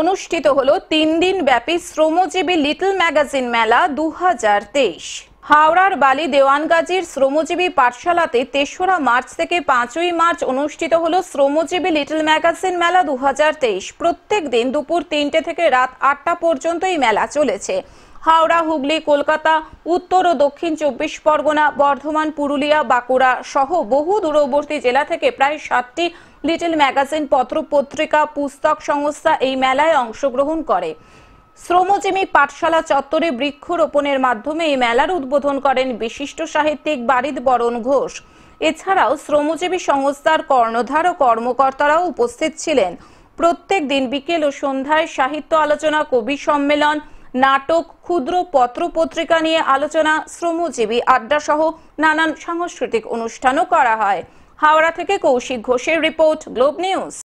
অনুষ্ঠিত হল তিন দিন ব্যাপী শ্রমজীবী লিটল ম্যাগাজিন মেলা দু হাওড়ার বালি দেওয়ানগাজীর শ্রমজীবী পাঠশালাতে তেসরা মার্চ থেকে পাঁচই মার্চ অনুষ্ঠিত হল শ্রমজীবী লিটল ম্যাগাজিন মেলা দু প্রত্যেক দিন দুপুর তিনটে থেকে রাত আটটা পর্যন্ত এই মেলা চলেছে হাওড়া হুগলি কলকাতা উত্তর ও দক্ষিণ চব্বিশ পরগনা বর্ধমান পুরুলিয়া বাঁকুড়া সহ বহু দূরবর্তী জেলা থেকে প্রায় সাতটি লিটল ম্যাগাজিন পত্র পত্রিকা পুস্তক সংস্থা এই মেলায় অংশগ্রহণ করে শ্রমজীবী পাঠশালা চত্বরে বৃক্ষরোপণের মাধ্যমে এই মেলার উদ্বোধন করেন বিশিষ্ট সাহিত্যিক বারিদ বরণ ঘোষ এছাড়াও শ্রমজীবী সংস্থার কর্ণধার ও কর্মকর্তারাও উপস্থিত ছিলেন প্রত্যেক দিন বিকেল ও সন্ধ্যায় সাহিত্য আলোচনা কবি সম্মেলন নাটক ক্ষুদ্র পত্র পত্রিকা নিয়ে আলোচনা শ্রমজীবী আড্ডা সহ নানান সাংস্কৃতিক অনুষ্ঠানও করা হয় হাওড়া থেকে কৌশিক ঘোষের রিপোর্ট গ্লোব নিউজ